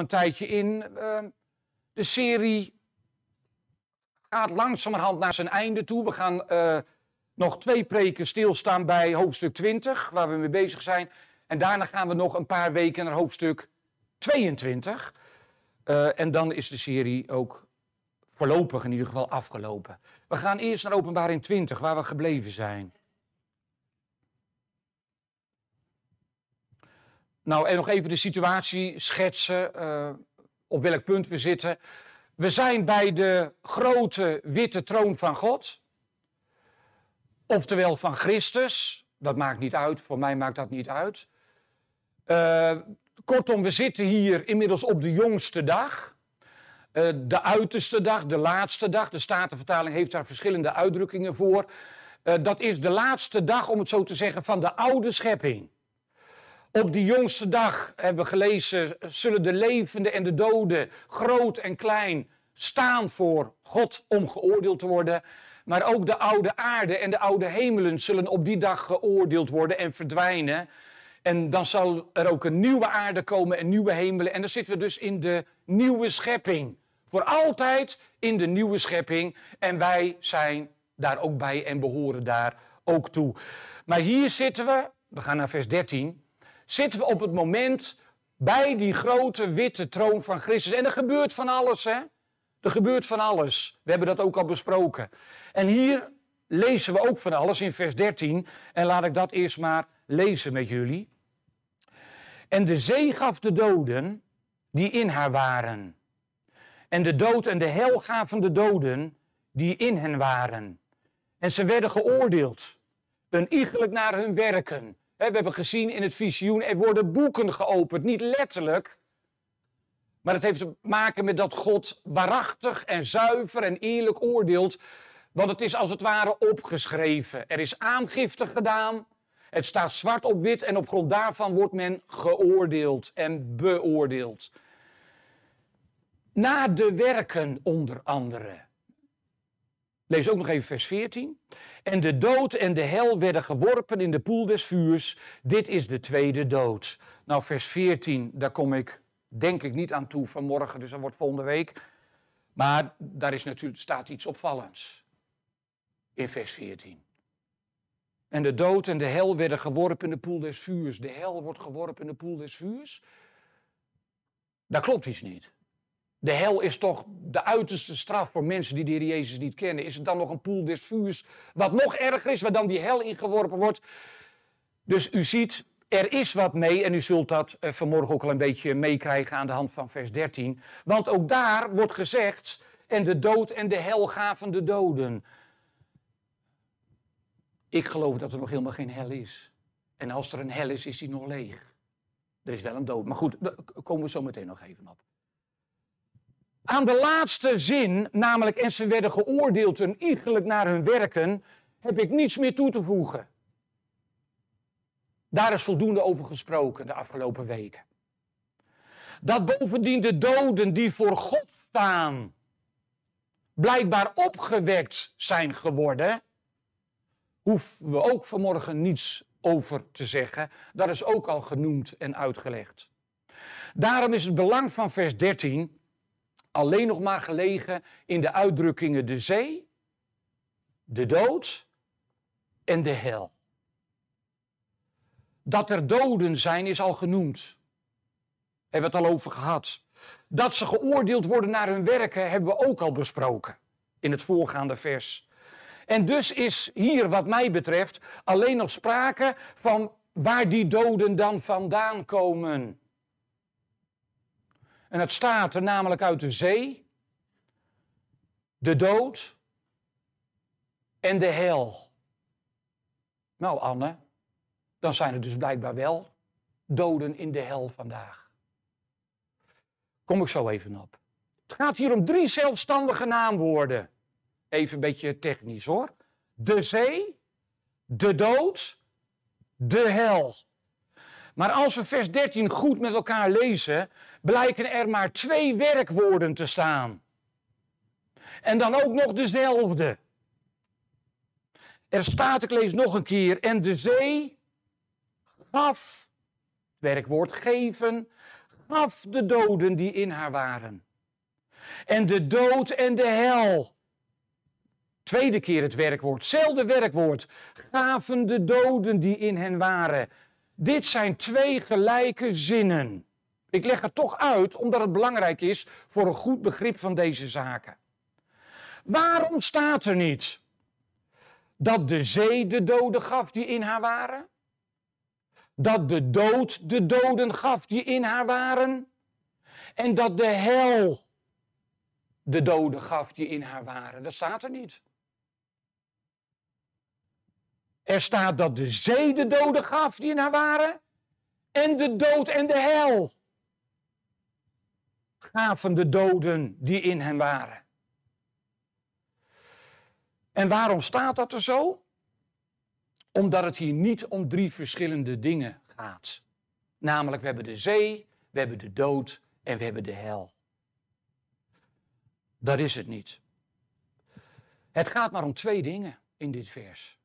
een tijdje in. Ehm, de serie gaat langzamerhand naar zijn einde toe. We gaan eh, nog twee preken stilstaan bij hoofdstuk 20, waar we mee bezig zijn. En daarna gaan we nog een paar weken naar hoofdstuk 22. Eh, en dan is de serie ook voorlopig in ieder geval afgelopen. We gaan eerst naar openbaring 20, waar we gebleven zijn. Nou, en nog even de situatie schetsen, eh, op welk punt we zitten. We zijn bij de grote witte troon van God, oftewel van Christus. Dat maakt niet uit, voor mij maakt dat niet uit. Eh, kortom, we zitten hier inmiddels op de jongste dag. Eh, de uiterste dag, de laatste dag. De Statenvertaling heeft daar verschillende uitdrukkingen voor. dat is de laatste dag, om het zo te zeggen, van de oude schepping. Op die jongste dag, hebben we gelezen, zullen de levenden en de doden, groot en klein, staan voor God om geoordeeld te worden. Maar ook de oude aarde en de oude hemelen zullen op die dag geoordeeld worden en verdwijnen. En dan zal er ook een nieuwe aarde komen en nieuwe hemelen. En dan zitten we dus in de nieuwe schepping. Voor altijd in de nieuwe schepping. En wij zijn daar ook bij en behoren daar ook toe. Maar hier zitten we, we gaan naar vers 13 zitten we op het moment bij die grote witte troon van Christus. En er gebeurt van alles, hè? Er gebeurt van alles. We hebben dat ook al besproken. En hier lezen we ook van alles in vers 13. En laat ik dat eerst maar lezen met jullie. En de zee gaf de doden die in haar waren. En de dood en de hel gaven de doden die in hen waren. En ze werden geoordeeld, een iegelijk naar hun werken, we hebben gezien in het visioen, er worden boeken geopend, niet letterlijk. Maar het heeft te maken met dat God waarachtig en zuiver en eerlijk oordeelt. Want het is als het ware opgeschreven. Er is aangifte gedaan. Het staat zwart op wit en op grond daarvan wordt men geoordeeld en beoordeeld. Na de werken onder andere. Lees ook nog even vers 14. En de dood en de hel werden geworpen in de poel des vuurs. Dit is de tweede dood. Nou, vers 14, daar kom ik denk ik niet aan toe vanmorgen, dus dat wordt volgende week. Maar daar is natuurlijk, staat iets opvallends in vers 14. En de dood en de hel werden geworpen in de poel des vuurs. De hel wordt geworpen in de poel des vuurs. Daar klopt iets niet. De hel is toch de uiterste straf voor mensen die de Jezus niet kennen. Is het dan nog een poel des vuurs, wat nog erger is, waar dan die hel ingeworpen wordt? Dus u ziet, er is wat mee en u zult dat eh, vanmorgen ook al een beetje meekrijgen aan de hand van vers 13. Want ook daar wordt gezegd, en de dood en de hel gaven de doden. Ik geloof dat er nog helemaal geen hel is. En als er een hel is, is die nog leeg. Er is wel een dood. Maar goed, daar komen we zo meteen nog even op. Aan de laatste zin, namelijk en ze werden geoordeeld en iegelijk naar hun werken, heb ik niets meer toe te voegen. Daar is voldoende over gesproken de afgelopen weken. Dat bovendien de doden die voor God staan, blijkbaar opgewekt zijn geworden, hoeven we ook vanmorgen niets over te zeggen. Dat is ook al genoemd en uitgelegd. Daarom is het belang van vers 13 alleen nog maar gelegen in de uitdrukkingen de zee, de dood en de hel. Dat er doden zijn is al genoemd. Hebben we het al over gehad. Dat ze geoordeeld worden naar hun werken hebben we ook al besproken in het voorgaande vers. En dus is hier wat mij betreft alleen nog sprake van waar die doden dan vandaan komen. En het staat er namelijk uit de zee, de dood en de hel. Nou, Anne, dan zijn er dus blijkbaar wel doden in de hel vandaag. Kom ik zo even op. Het gaat hier om drie zelfstandige naamwoorden. Even een beetje technisch hoor. De zee, de dood, de hel. Maar als we vers 13 goed met elkaar lezen, blijken er maar twee werkwoorden te staan. En dan ook nog dezelfde. Er staat, ik lees nog een keer, en de zee gaf, werkwoord geven, gaf de doden die in haar waren. En de dood en de hel, tweede keer het werkwoord, Hetzelfde werkwoord, gaven de doden die in hen waren dit zijn twee gelijke zinnen. Ik leg het toch uit omdat het belangrijk is voor een goed begrip van deze zaken. Waarom staat er niet dat de zee de doden gaf die in haar waren? Dat de dood de doden gaf die in haar waren? En dat de hel de doden gaf die in haar waren? Dat staat er niet. Er staat dat de zee de doden gaf die in haar waren. En de dood en de hel gaven de doden die in hem waren. En waarom staat dat er zo? Omdat het hier niet om drie verschillende dingen gaat. Namelijk, we hebben de zee, we hebben de dood en we hebben de hel. Dat is het niet. Het gaat maar om twee dingen in dit vers.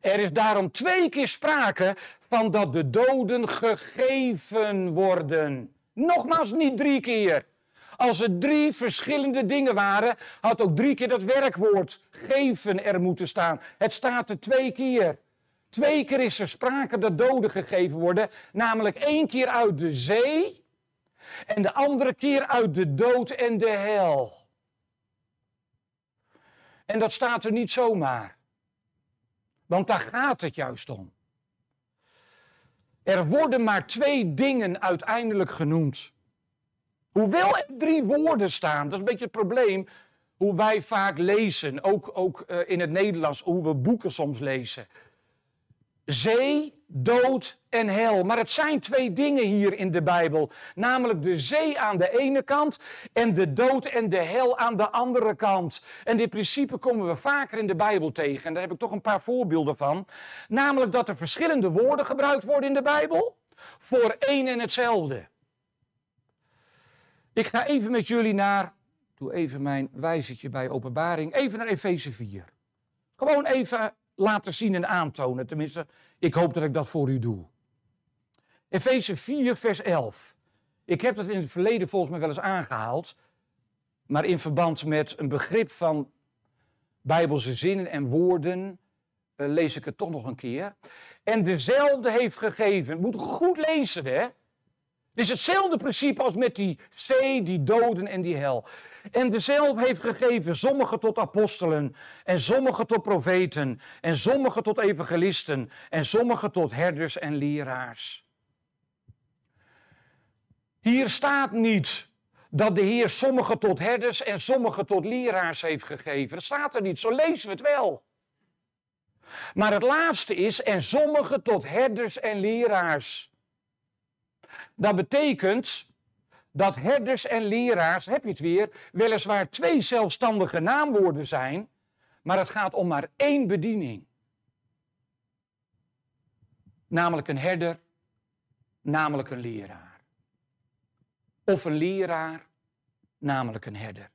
Er is daarom twee keer sprake van dat de doden gegeven worden. Nogmaals, niet drie keer. Als het drie verschillende dingen waren, had ook drie keer dat werkwoord geven er moeten staan. Het staat er twee keer. Twee keer is er sprake dat doden gegeven worden, namelijk één keer uit de zee en de andere keer uit de dood en de hel. En dat staat er niet zomaar. Want daar gaat het juist om. Er worden maar twee dingen uiteindelijk genoemd. Hoewel er drie woorden staan, dat is een beetje het probleem hoe wij vaak lezen, ook, ook eh, in het Nederlands, hoe we boeken soms lezen. Zee dood en hel. Maar het zijn twee dingen hier in de Bijbel. Namelijk de zee aan de ene kant en de dood en de hel aan de andere kant. En dit principe komen we vaker in de Bijbel tegen. En daar heb ik toch een paar voorbeelden van. Namelijk dat er verschillende woorden gebruikt worden in de Bijbel voor één en hetzelfde. Ik ga even met jullie naar, doe even mijn wijzertje bij openbaring, even naar Efeze 4. Gewoon even laten zien en aantonen. Tenminste, ik hoop dat ik dat voor u doe. Efeze 4, vers 11. Ik heb dat in het verleden volgens mij wel eens aangehaald, maar in verband met een begrip van bijbelse zinnen en woorden eh, lees ik het toch nog een keer. En dezelfde heeft gegeven, moet goed lezen hè, het is hetzelfde principe als met die zee, die doden en die hel. En de zelf heeft gegeven sommigen tot apostelen, en sommigen tot profeten, en sommigen tot evangelisten, en sommigen tot herders en leraars. Hier staat niet dat de Heer sommigen tot herders en sommigen tot leraars heeft gegeven. Dat staat er niet, zo lezen we het wel. Maar het laatste is, en sommigen tot herders en leraars. Dat betekent dat herders en leraars, heb je het weer, weliswaar twee zelfstandige naamwoorden zijn, maar het gaat om maar één bediening. Namelijk een herder, namelijk een leraar. Of een leraar, namelijk een herder.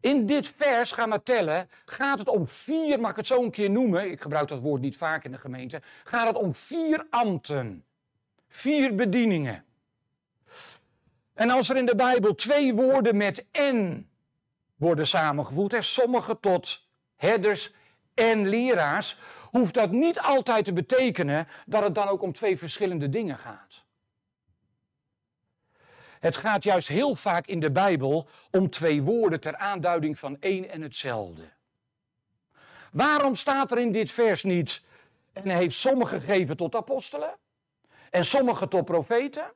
In dit vers, ga maar tellen, gaat het om vier, mag ik het zo een keer noemen, ik gebruik dat woord niet vaak in de gemeente, gaat het om vier ambten. Vier bedieningen. En als er in de Bijbel twee woorden met en worden samengevoegd, sommige tot herders en leraars, hoeft dat niet altijd te betekenen dat het dan ook om twee verschillende dingen gaat. Het gaat juist heel vaak in de Bijbel om twee woorden ter aanduiding van één en hetzelfde. Waarom staat er in dit vers niet en heeft sommigen gegeven tot apostelen en sommige tot profeten.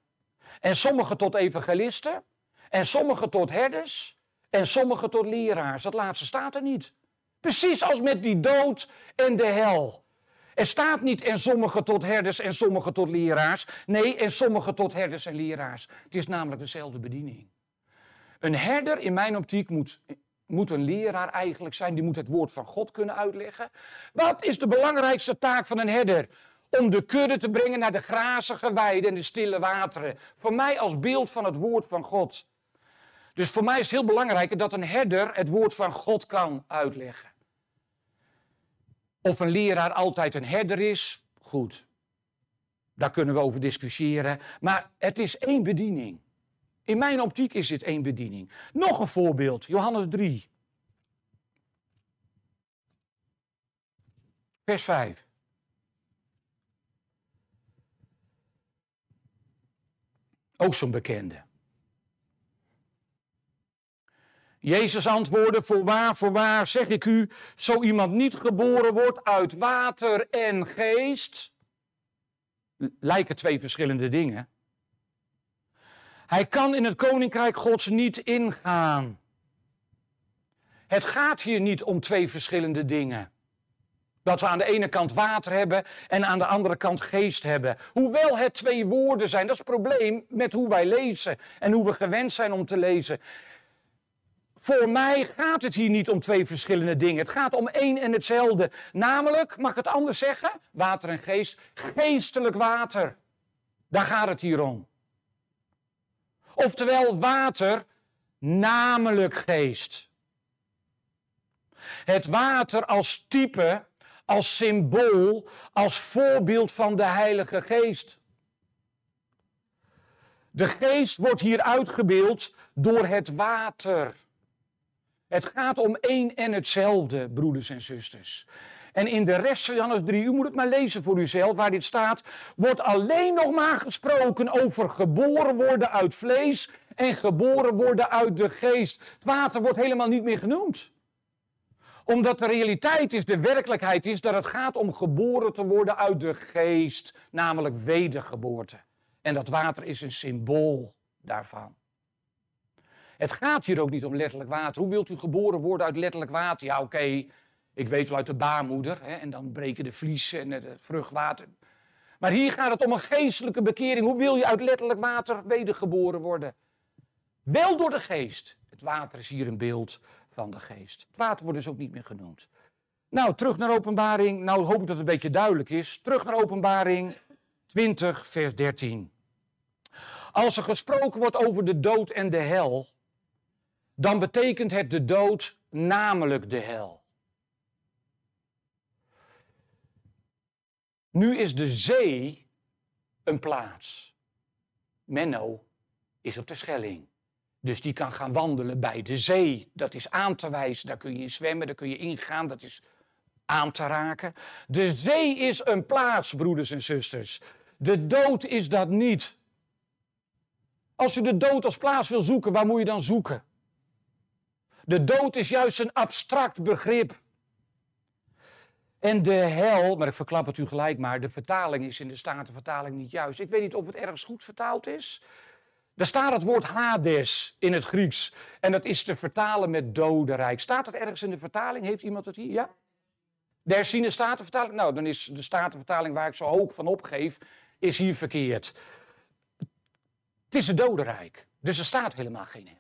En sommige tot evangelisten. En sommige tot herders. En sommige tot leraars. Dat laatste staat er niet. Precies als met die dood en de hel. Er staat niet en sommige tot herders en sommige tot leraars. Nee, en sommige tot herders en leraars. Het is namelijk dezelfde bediening. Een herder in mijn optiek moet, moet een leraar eigenlijk zijn. Die moet het woord van God kunnen uitleggen. Wat is de belangrijkste taak van een herder? om de kudde te brengen naar de grazige weiden en de stille wateren. Voor mij als beeld van het woord van God. Dus voor mij is het heel belangrijk dat een herder het woord van God kan uitleggen. Of een leraar altijd een herder is, goed. Daar kunnen we over discussiëren. Maar het is één bediening. In mijn optiek is dit één bediening. Nog een voorbeeld, Johannes 3. Vers 5. Ook zo'n bekende. Jezus antwoordde, voorwaar, voorwaar, zeg ik u, zo iemand niet geboren wordt uit water en geest, lijken twee verschillende dingen. Hij kan in het koninkrijk Gods niet ingaan. Het gaat hier niet om twee verschillende dingen. Dat we aan de ene kant water hebben en aan de andere kant geest hebben. Hoewel het twee woorden zijn, dat is het probleem met hoe wij lezen en hoe we gewend zijn om te lezen. Voor mij gaat het hier niet om twee verschillende dingen. Het gaat om één en hetzelfde. Namelijk, mag ik het anders zeggen? Water en geest, geestelijk water. Daar gaat het hier om. Oftewel water, namelijk geest. Het water als type als symbool, als voorbeeld van de Heilige Geest. De geest wordt hier uitgebeeld door het water. Het gaat om één en hetzelfde, broeders en zusters. En in de rest van Johannes 3, u moet het maar lezen voor uzelf, waar dit staat, wordt alleen nog maar gesproken over geboren worden uit vlees en geboren worden uit de geest. Het water wordt helemaal niet meer genoemd omdat de realiteit is, de werkelijkheid is, dat het gaat om geboren te worden uit de geest, namelijk wedergeboorte. En dat water is een symbool daarvan. Het gaat hier ook niet om letterlijk water. Hoe wilt u geboren worden uit letterlijk water? Ja, oké, ik weet wel uit de baarmoeder. Hè, en dan breken de vliezen en het vruchtwater. Maar hier gaat het om een geestelijke bekering. Hoe wil je uit letterlijk water wedergeboren worden? Wel door de geest. Het water is hier een beeld van de geest. Het water wordt dus ook niet meer genoemd. Nou, terug naar openbaring. Nou hoop ik dat het een beetje duidelijk is. Terug naar openbaring 20, vers 13. Als er gesproken wordt over de dood en de hel, dan betekent het de dood namelijk de hel. Nu is de zee een plaats. Menno is op de Schelling. Dus die kan gaan wandelen bij de zee. Dat is aan te wijzen. Daar kun je in zwemmen, daar kun je ingaan. Dat is aan te raken. De zee is een plaats, broeders en zusters. De dood is dat niet. Als je de dood als plaats wil zoeken, waar moet je dan zoeken? De dood is juist een abstract begrip. En de hel, maar ik verklap het u gelijk maar, de vertaling is in de Statenvertaling niet juist. Ik weet niet of het ergens goed vertaald is. Daar staat het woord Hades in het Grieks. En dat is te vertalen met dodenrijk. Staat dat ergens in de vertaling? Heeft iemand het hier? Ja? De vertaling. statenvertaling? Nou, dan is de statenvertaling waar ik zo hoog van opgeef, is hier verkeerd. Het is een dodenrijk. Dus er staat helemaal geen hel.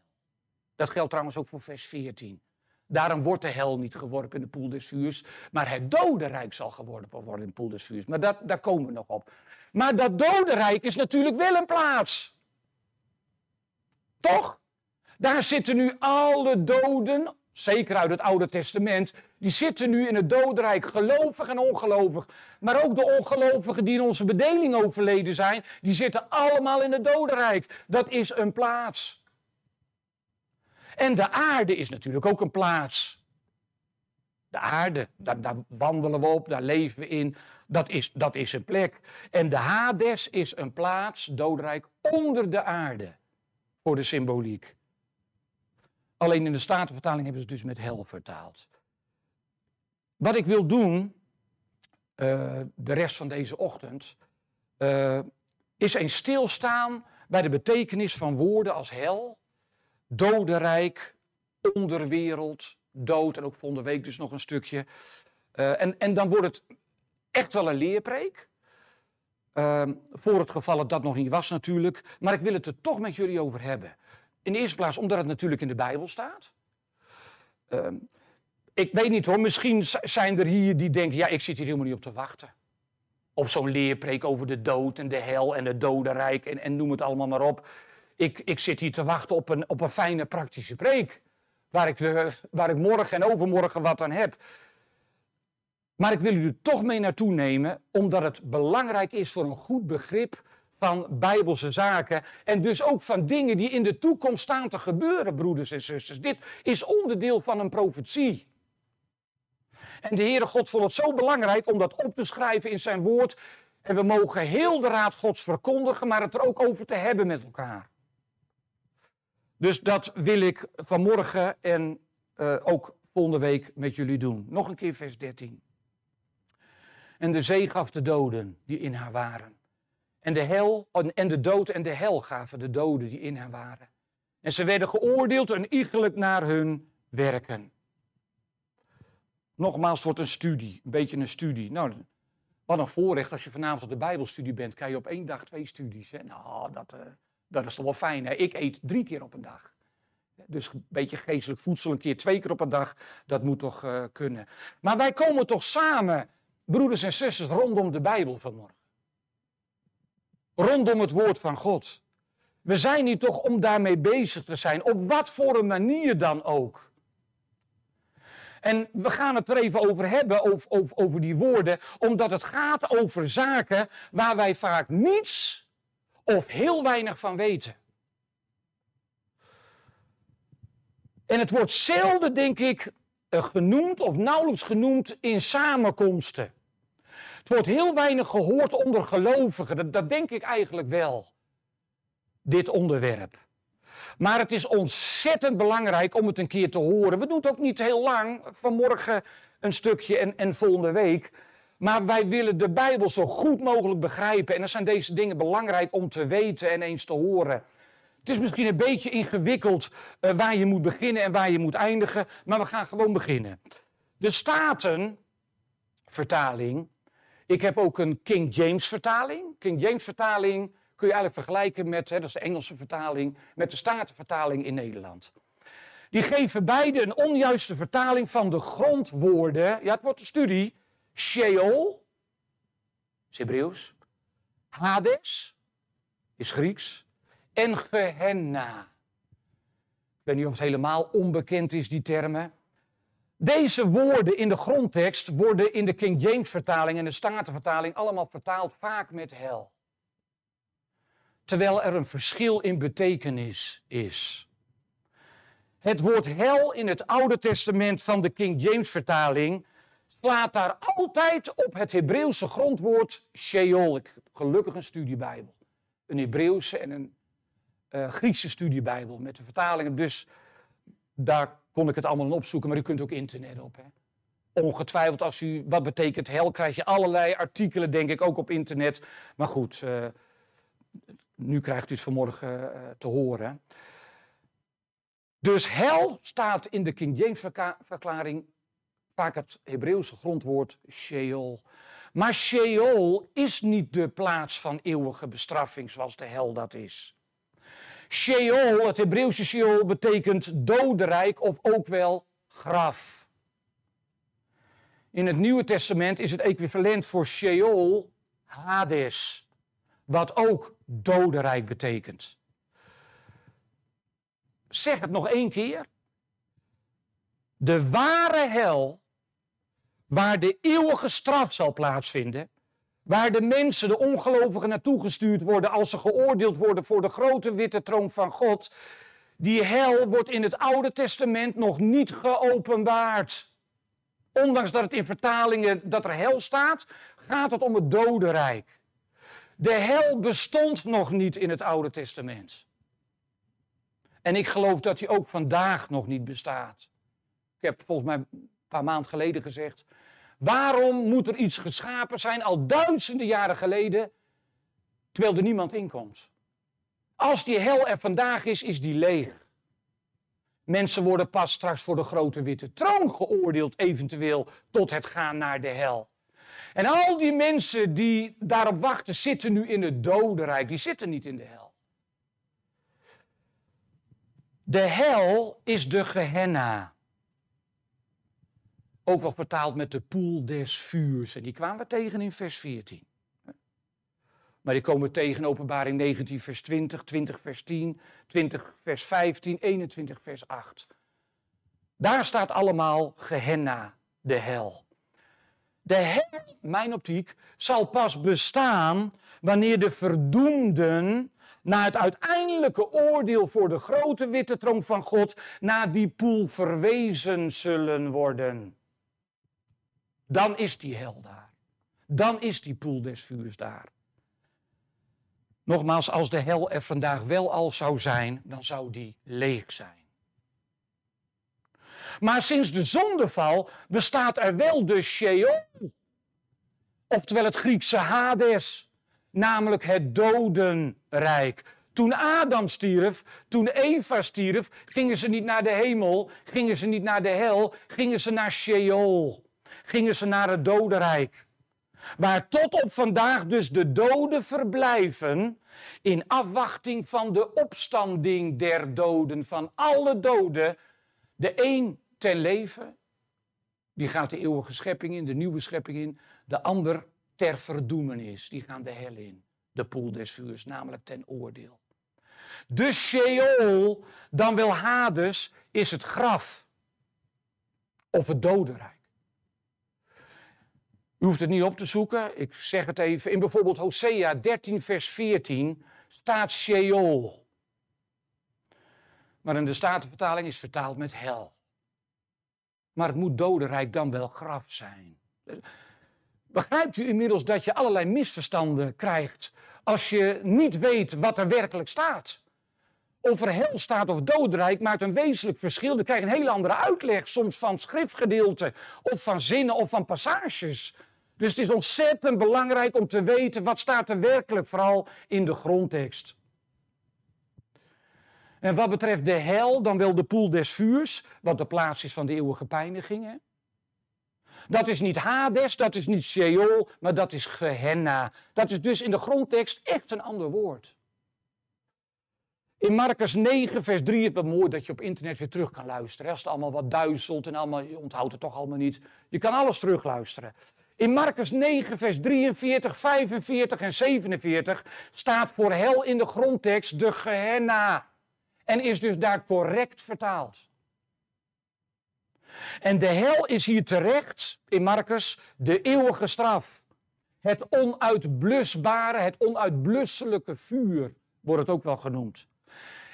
Dat geldt trouwens ook voor vers 14. Daarom wordt de hel niet geworpen in de poel des vuurs, maar het dodenrijk zal geworpen worden in de poel des vuurs. Maar dat, daar komen we nog op. Maar dat dodenrijk is natuurlijk wel een plaats. Toch? Daar zitten nu alle doden, zeker uit het Oude Testament, die zitten nu in het dodenrijk, gelovig en ongelovig. Maar ook de ongelovigen die in onze bedeling overleden zijn, die zitten allemaal in het dodenrijk. Dat is een plaats. En de aarde is natuurlijk ook een plaats. De aarde, daar, wandelen we op, daar leven we in. Dat is, dat is een plek. En de Hades is een plaats, dodenrijk onder de aarde voor de symboliek. Alleen in de Statenvertaling hebben ze het dus met hel vertaald. Wat ik wil doen, eh, de rest van deze ochtend, eh, is eens stilstaan bij de betekenis van woorden als hel, dodenrijk, onderwereld, dood en ook volgende week dus nog een stukje. Eh, en, en dan wordt het echt wel een leerpreek. Ehm, voor het geval dat dat nog niet was natuurlijk. Maar ik wil het er toch met jullie over hebben. In de eerste plaats omdat het natuurlijk in de Bijbel staat. Ehm, ik weet niet hoor, misschien zijn er hier die denken, ja ik zit hier helemaal niet op te wachten. Op zo'n leerpreek over de dood en de hel en het dodenrijk en, en noem het allemaal maar op. Ik, ik zit hier te wachten op een, op een fijne praktische preek. Waar ik, eh, waar ik morgen en overmorgen wat aan heb. Maar ik wil u er toch mee naartoe nemen, omdat het belangrijk is voor een goed begrip van bijbelse zaken. En dus ook van dingen die in de toekomst staan te gebeuren, broeders en zusters. Dit is onderdeel van een profetie. En de Heere God vond het zo belangrijk om dat op te schrijven in zijn woord. En we mogen heel de raad Gods verkondigen, maar het er ook over te hebben met elkaar. Dus dat wil ik vanmorgen en eh, ook volgende week met jullie doen. Nog een keer vers 13. En de zee gaf de doden die in haar waren. En de, hel, en de dood en de hel gaven de doden die in haar waren. En ze werden geoordeeld en iegelijk naar hun werken. Nogmaals, wordt een studie, een beetje een studie. Nou, wat een voorrecht als je vanavond op de Bijbelstudie bent, kan je op één dag twee studies. Hè? Nou, dat, eh, dat is toch wel fijn. Hè? Ik eet drie keer op een dag. Dus een beetje geestelijk voedsel, een keer twee keer op een dag, dat moet toch eh, kunnen. Maar wij komen toch samen broeders en zusters, rondom de Bijbel vanmorgen. Rondom het woord van God. We zijn hier toch om daarmee bezig te zijn, op wat voor een manier dan ook. En we gaan het er even over hebben, over, over, over die woorden, omdat het gaat over zaken waar wij vaak niets of heel weinig van weten. En het wordt zelden, denk ik, eh, genoemd of nauwelijks genoemd in samenkomsten. Het wordt heel weinig gehoord onder gelovigen, dat, denk ik eigenlijk wel, dit onderwerp. Maar het is ontzettend belangrijk om het een keer te horen. We doen het ook niet heel lang, vanmorgen een stukje en, en volgende week. Maar wij willen de Bijbel zo goed mogelijk begrijpen. En dan zijn deze dingen belangrijk om te weten en eens te horen. Het is misschien een beetje ingewikkeld eh, waar je moet beginnen en waar je moet eindigen, maar we gaan gewoon beginnen. De Staten-vertaling. Ik heb ook een King James-vertaling. King James-vertaling kun je eigenlijk vergelijken met, hè, dat is de Engelse vertaling, met de Statenvertaling in Nederland. Die geven beide een onjuiste vertaling van de grondwoorden. Ja, het wordt een studie. Sheol, is Hebreeuws. Hades, is Grieks en Gehenna. Ik weet niet of het helemaal onbekend is, die termen. Deze woorden in de grondtekst worden in de King James vertaling en de Statenvertaling allemaal vertaald vaak met hel. Terwijl er een verschil in betekenis is. Het woord hel in het Oude Testament van de King James vertaling slaat daar altijd op het Hebreeuwse grondwoord Sheol. Ik heb gelukkig een studiebijbel. Een Hebreeuwse en een eh, Griekse studiebijbel met de vertalingen. Dus daar kon ik het allemaal opzoeken, maar u kunt ook internet op. Hè? Ongetwijfeld als u wat betekent hel, krijg je allerlei artikelen, denk ik, ook op internet. Maar goed, eh, nu krijgt u het vanmorgen eh, te horen. Dus hel staat in de King James-verklaring vaak het Hebreeuwse grondwoord Sheol. Maar Sheol is niet de plaats van eeuwige bestraffing zoals de hel dat is. Sheol, het Hebreeuwse Sheol, betekent dodenrijk of ook wel graf. In het Nieuwe Testament is het equivalent voor Sheol Hades, wat ook dodenrijk betekent. Zeg het nog één keer. De ware hel, waar de eeuwige straf zal plaatsvinden, Waar de mensen, de ongelovigen, naartoe gestuurd worden als ze geoordeeld worden voor de grote witte troon van God. Die hel wordt in het Oude Testament nog niet geopenbaard. Ondanks dat het in vertalingen dat er hel staat, gaat het om het dodenrijk. De hel bestond nog niet in het Oude Testament. En ik geloof dat die ook vandaag nog niet bestaat. Ik heb volgens mij een paar maanden geleden gezegd Waarom moet er iets geschapen zijn al duizenden jaren geleden, terwijl er niemand inkomt? Als die hel er vandaag is, is die leeg. Mensen worden pas straks voor de grote witte troon geoordeeld, eventueel tot het gaan naar de hel. En al die mensen die daarop wachten, zitten nu in het dodenrijk, die zitten niet in de hel. De hel is de Gehenna ook wel betaald met de poel des vuurs. En die kwamen we tegen in vers 14. Maar die komen we tegen openbaring 19 vers 20, 20 vers 10, 20 vers 15, 21 vers 8. Daar staat allemaal Gehenna, de hel. De hel, mijn optiek, zal pas bestaan wanneer de verdoemden na het uiteindelijke oordeel voor de grote witte troon van God naar die poel verwezen zullen worden. Dan is die hel daar. Dan is die poel des vuurs daar. Nogmaals, als de hel er vandaag wel al zou zijn, dan zou die leeg zijn. Maar sinds de zondeval bestaat er wel de Sheol, oftewel het Griekse Hades, namelijk het dodenrijk. Toen Adam stierf, toen Eva stierf, gingen ze niet naar de hemel, gingen ze niet naar de hel, gingen ze naar Sheol gingen ze naar het dodenrijk. Waar tot op vandaag dus de doden verblijven in afwachting van de opstanding der doden, van alle doden. De een ten leven, die gaat de eeuwige schepping in, de nieuwe schepping in. De ander ter verdoemenis, die gaan de hel in, de poel des vuurs, namelijk ten oordeel. De Sheol, dan wel Hades, is het graf of het dodenrijk. U hoeft het niet op te zoeken, ik zeg het even. In bijvoorbeeld Hosea 13, vers 14 staat Sheol. Maar in de Statenvertaling is vertaald met hel. Maar het moet dodenrijk dan wel graf zijn. Begrijpt u inmiddels dat je allerlei misverstanden krijgt als je niet weet wat er werkelijk staat? Of er hel staat of dodenrijk maakt een wezenlijk verschil. Dan krijg je een hele andere uitleg, soms van schriftgedeelten of van zinnen of van passages. Dus het is ontzettend belangrijk om te weten wat staat er werkelijk vooral in de grondtekst. En wat betreft de hel, dan wel de poel des vuurs, wat de plaats is van de eeuwige pijnigingen. Dat is niet Hades, dat is niet Sheol, maar dat is Gehenna. Dat is dus in de grondtekst echt een ander woord. In Marcus 9, vers 3, het wel mooi dat je op internet weer terug kan luisteren. Als het allemaal wat duizelt en allemaal, je onthoudt het toch allemaal niet. Je kan alles terugluisteren. In Marcus 9, vers 43, 45 en 47 staat voor hel in de grondtekst de Gehenna. En is dus daar correct vertaald. En de hel is hier terecht, in Marcus, de eeuwige straf. Het onuitblusbare, het onuitblusselijke vuur wordt het ook wel genoemd.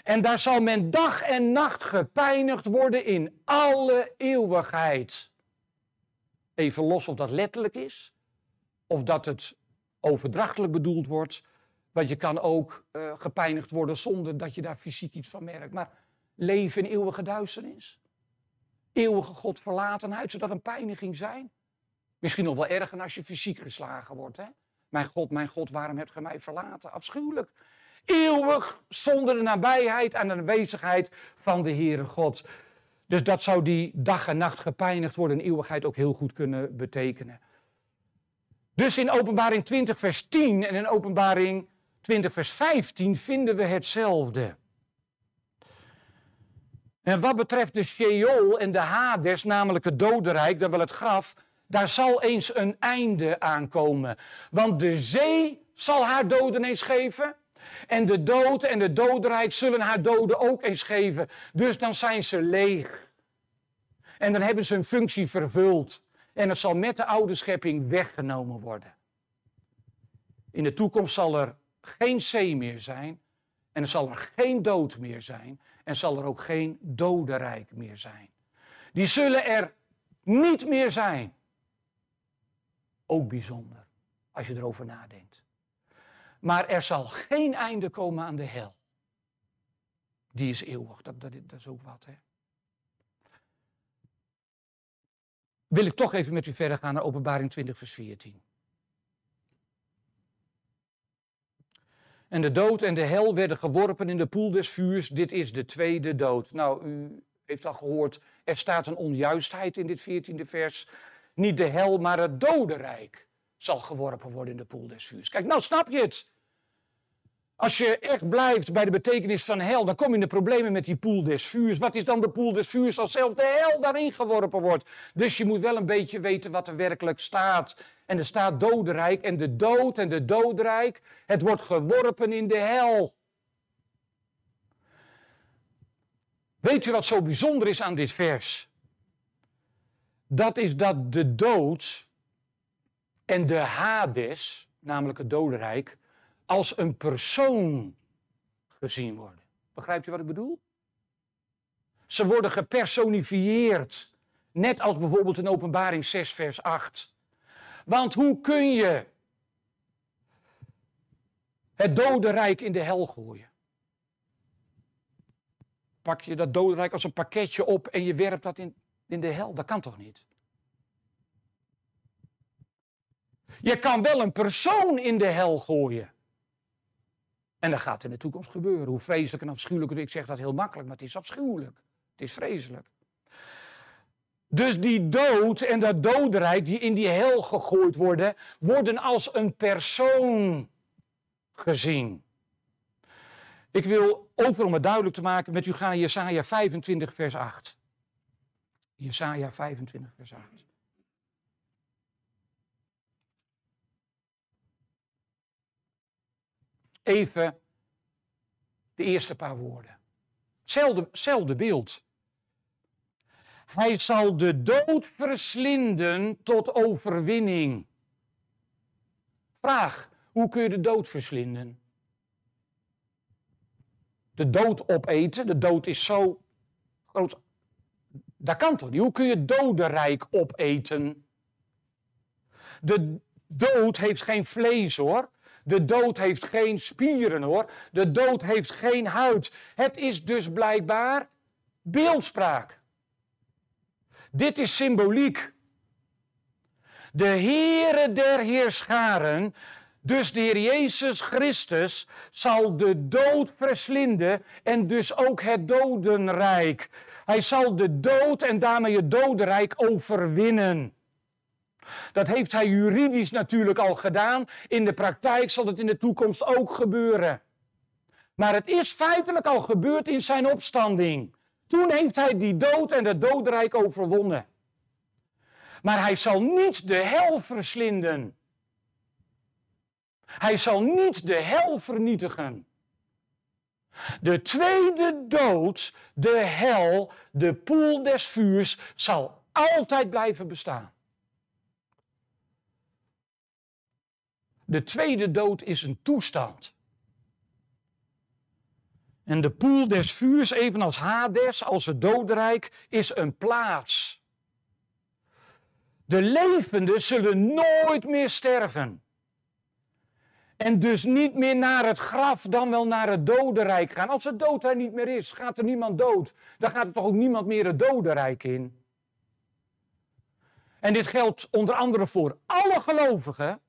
En daar zal men dag en nacht gepijnigd worden in alle eeuwigheid even los of dat letterlijk is, of dat het overdrachtelijk bedoeld wordt. Want je kan ook uh, gepeinigd worden zonder dat je daar fysiek iets van merkt. Maar leven in eeuwige duisternis, eeuwige godverlatenheid, zou dat een pijniging zijn? Misschien nog wel erger als je fysiek geslagen wordt. Hè? Mijn God, mijn God, waarom hebt gij mij verlaten? Afschuwelijk. Eeuwig zonder de nabijheid en de aanwezigheid van de Heere God. Dus dat zou die dag en nacht gepeinigd worden in eeuwigheid ook heel goed kunnen betekenen. Dus in Openbaring 20, vers 10 en in Openbaring 20, vers 15 vinden we hetzelfde. En wat betreft de Sheol en de Hades, namelijk het dodenrijk, dan wel het graf, daar zal eens een einde aankomen. Want de zee zal haar doden eens geven. En de dood en de dodenrijk zullen haar doden ook eens geven. Dus dan zijn ze leeg. En dan hebben ze hun functie vervuld. En het zal met de oude schepping weggenomen worden. In de toekomst zal er geen zee meer zijn. En er zal er geen dood meer zijn. En zal er ook geen dodenrijk meer zijn. Die zullen er niet meer zijn. Ook bijzonder, als je erover nadenkt. Maar er zal geen einde komen aan de hel. Die is eeuwig, dat, dat, dat is ook wat. Hè? Wil ik toch even met u verder gaan naar Openbaring 20, vers 14. En de dood en de hel werden geworpen in de poel des vuurs. Dit is de tweede dood. Nou, u heeft al gehoord, er staat een onjuistheid in dit 14e vers. Niet de hel, maar het dodenrijk zal geworpen worden in de poel des vuurs. Kijk, nou snap je het. Als je echt blijft bij de betekenis van hel, dan kom je in de problemen met die poel des vuurs. Wat is dan de poel des vuurs als zelf de hel daarin geworpen wordt? Dus je moet wel een beetje weten wat er werkelijk staat. En er staat dodenrijk en de dood en de doodrijk. Het wordt geworpen in de hel. Weet je wat zo bijzonder is aan dit vers? Dat is dat de dood en de Hades, namelijk het dodenrijk, als een persoon gezien worden. Begrijpt u wat ik bedoel? Ze worden gepersonifieerd, net als bijvoorbeeld in Openbaring 6, vers 8. Want hoe kun je het dodenrijk in de hel gooien? Pak je dat dodenrijk als een pakketje op en je werpt dat in, in de hel? Dat kan toch niet? Je kan wel een persoon in de hel gooien. En dat gaat in de toekomst gebeuren. Hoe vreselijk en afschuwelijk. Ik zeg dat heel makkelijk, maar het is afschuwelijk. Het is vreselijk. Dus die dood en dat dodenrijk die in die hel gegooid worden, worden als een persoon gezien. Ik wil, ook weer om het duidelijk te maken, met u gaan naar Jesaja 25 vers 8. Jesaja 25 vers 8. even de eerste paar woorden. Hetzelfde, beeld. Hij zal de dood verslinden tot overwinning. Vraag, hoe kun je de dood verslinden? De dood opeten, de dood is zo groot. Dat kan toch niet? Hoe kun je dodenrijk opeten? De dood heeft geen vlees hoor. De dood heeft geen spieren hoor. De dood heeft geen huid. Het is dus blijkbaar beeldspraak. Dit is symboliek. De Heere der Heerscharen, dus de Heer Jezus Christus, zal de dood verslinden en dus ook het dodenrijk. Hij zal de dood en daarmee het dodenrijk overwinnen. Dat heeft hij juridisch natuurlijk al gedaan. In de praktijk zal het in de toekomst ook gebeuren. Maar het is feitelijk al gebeurd in zijn opstanding. Toen heeft hij die dood en dat doodrijk overwonnen. Maar hij zal niet de hel verslinden. Hij zal niet de hel vernietigen. De tweede dood, de hel, de poel des vuurs, zal altijd blijven bestaan. De tweede dood is een toestand. En de poel des vuurs, evenals Hades, als het dodenrijk, is een plaats. De levenden zullen nooit meer sterven. En dus niet meer naar het graf, dan wel naar het dodenrijk gaan. Als het dood daar niet meer is, gaat er niemand dood. Dan gaat er toch ook niemand meer het dodenrijk in. En dit geldt onder andere voor alle gelovigen.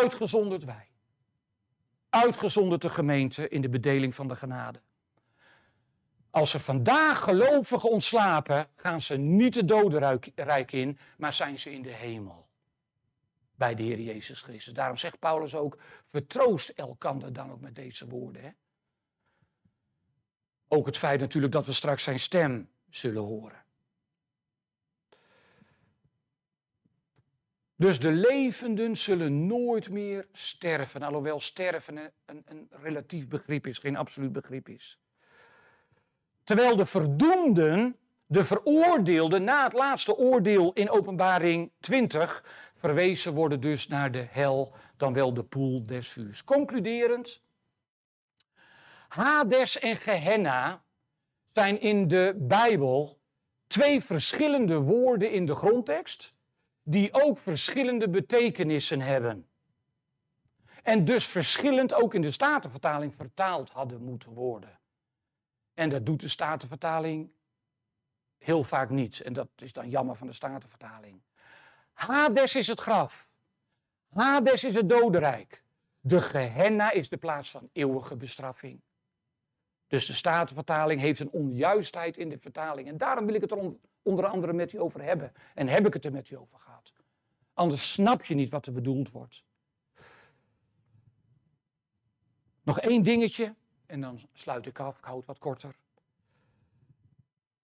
Uitgezonderd wij. Uitgezonderd de gemeente in de bedeling van de genade. Als er vandaag gelovigen ontslapen, gaan ze niet de dodenrijk in, maar zijn ze in de hemel. Bij de Heer Jezus Christus. Daarom zegt Paulus ook, vertroost elkander dan ook met deze woorden. Hè? Ook het feit natuurlijk dat we straks zijn stem zullen horen. Dus de levenden zullen nooit meer sterven, alhoewel sterven een, een relatief begrip is, geen absoluut begrip is. Terwijl de verdoemden, de veroordeelden, na het laatste oordeel in Openbaring 20, verwezen worden dus naar de hel, dan wel de poel des vuurs. Concluderend, Hades en Gehenna zijn in de Bijbel twee verschillende woorden in de grondtekst die ook verschillende betekenissen hebben. En dus verschillend ook in de Statenvertaling vertaald hadden moeten worden. En dat doet de Statenvertaling heel vaak niet. En dat is dan jammer van de Statenvertaling. Hades is het graf. Hades is het dodenrijk. De Gehenna is de plaats van eeuwige bestraffing. Dus de Statenvertaling heeft een onjuistheid in de vertaling. En daarom wil ik het er onder andere met u over hebben. En heb ik het er met u over Anders snap je niet wat er bedoeld wordt. Nog één dingetje en dan sluit ik af. Ik houd wat korter.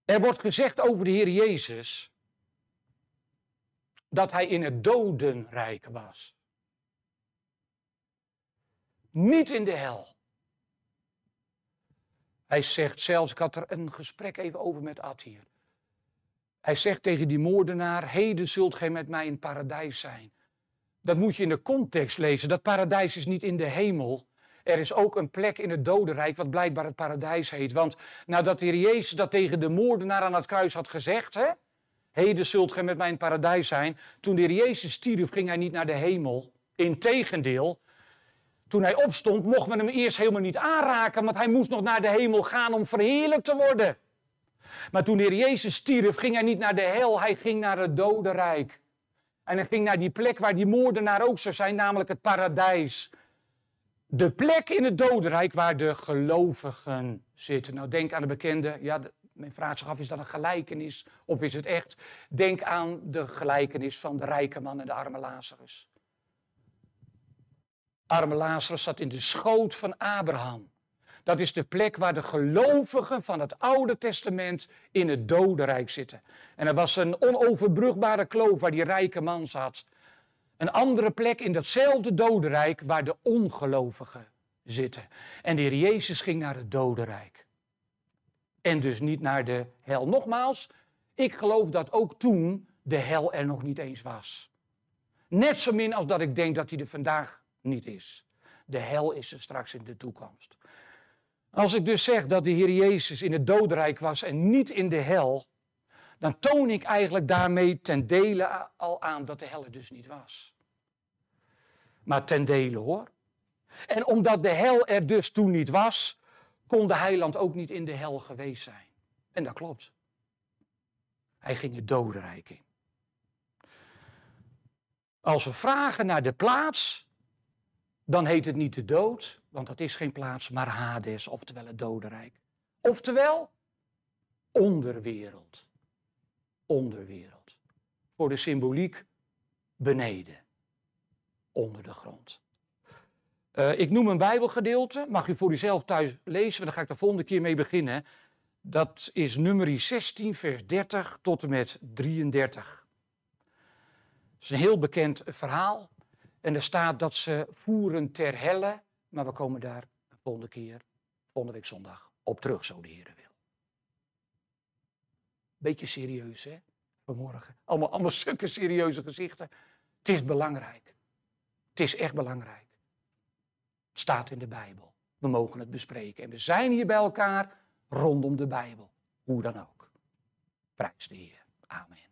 Er wordt gezegd over de Heer Jezus dat hij in het dodenrijk was. Niet in de hel. Hij zegt zelfs, ik had er een gesprek even over met Ad hij zegt tegen die moordenaar: Heden zult gij met mij in paradijs zijn. Dat moet je in de context lezen. Dat paradijs is niet in de hemel. Er is ook een plek in het dodenrijk, wat blijkbaar het paradijs heet. Want nadat de Heer Jezus dat tegen de moordenaar aan het kruis had gezegd, hè, heden zult gij met mij in paradijs zijn. Toen de Heer Jezus stierf, ging hij niet naar de hemel. Integendeel, toen hij opstond, mocht men hem eerst helemaal niet aanraken, want hij moest nog naar de hemel gaan om verheerlijk te worden. Maar toen de Heer Jezus stierf, ging hij niet naar de hel, hij ging naar het dodenrijk. En hij ging naar die plek waar die moordenaar ook zou zijn, namelijk het paradijs. De plek in het dodenrijk waar de gelovigen zitten. Nou, denk aan de bekende, ja, de, mijn af, is dat een gelijkenis of is het echt? Denk aan de gelijkenis van de rijke man en de arme Lazarus. Arme Lazarus zat in de schoot van Abraham. Dat is de plek waar de gelovigen van het Oude Testament in het dodenrijk zitten. En er was een onoverbrugbare kloof waar die rijke man zat. Een andere plek in datzelfde dodenrijk waar de ongelovigen zitten. En de Heer Jezus ging naar het dodenrijk. En dus niet naar de hel. Nogmaals, ik geloof dat ook toen de hel er nog niet eens was. Net zo min als dat ik denk dat hij er vandaag niet is. De hel is er straks in de toekomst. Als ik dus zeg dat de Heer Jezus in het dodenrijk was en niet in de hel, dan toon ik eigenlijk daarmee ten dele al aan dat de hel er dus niet was. Maar ten dele hoor. En omdat de hel er dus toen niet was, kon de heiland ook niet in de hel geweest zijn. En dat klopt. Hij ging het dodenrijk in. Als we vragen naar de plaats, dan heet het niet de dood, want dat is geen plaats, maar Hades, oftewel het dodenrijk. Oftewel, onderwereld. Onderwereld. Voor de symboliek beneden, onder de grond. Eh, ik noem een Bijbelgedeelte, mag u voor uzelf thuis lezen, want daar ga ik de volgende keer mee beginnen. Dat is nummer 16, vers 30 tot en met 33. Het is een heel bekend verhaal. En er staat dat ze voeren ter helle maar we komen daar de volgende keer, volgende week zondag, op terug, zo de Heer wil. Beetje serieus, hè? Vanmorgen. Allemaal, allemaal stukken serieuze gezichten. Het is belangrijk. Het is echt belangrijk. Het staat in de Bijbel. We mogen het bespreken. En we zijn hier bij elkaar rondom de Bijbel. Hoe dan ook. Prijs de Heer. Amen.